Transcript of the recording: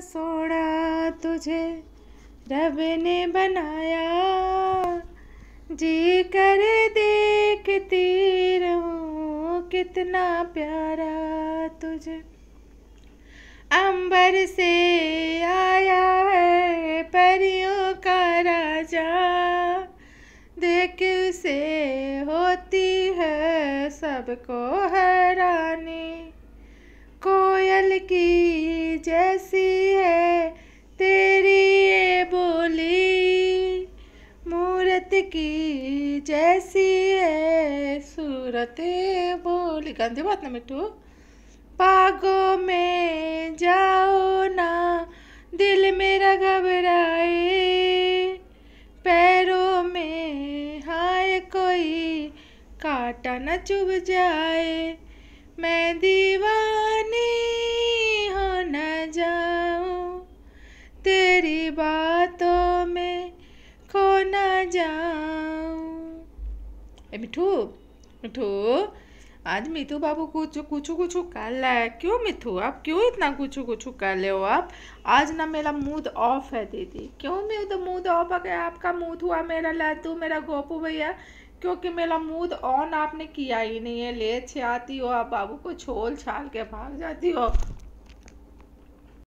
soda तुझे रब ने बनाया जी कर देखती रहूं कितना प्यारा तुझे अंबर से आया है परियों का राजा देख उसे होती है सबको हैरानी कोई की जैसी है सूरत बोली गंदी बात ना मिट्टू पागों में जाओ ना दिल मेरा घबराए पैरों में हाय कोई काटा न चुभ जाए मैं दीवानी हो न जाऊं तेरी बात ना जाऊं ए मिठू मिठू आज मिथु बाबू कुछ कुछ कुछ कर ले क्यों मिथु आप क्यों इतना कुछ कुछ कर ले हो आप आज ना मेरा मूड ऑफ है दीदी क्यों मेरा तो मूड ऑफ आ गया आपका मूड हुआ मेरा लातू मेरा गोपू भैया क्योंकि मेरा मूड ऑन आपने किया ही नहीं है ले छे आती हो आप बाबू को छोल छाल के भाग जाती हो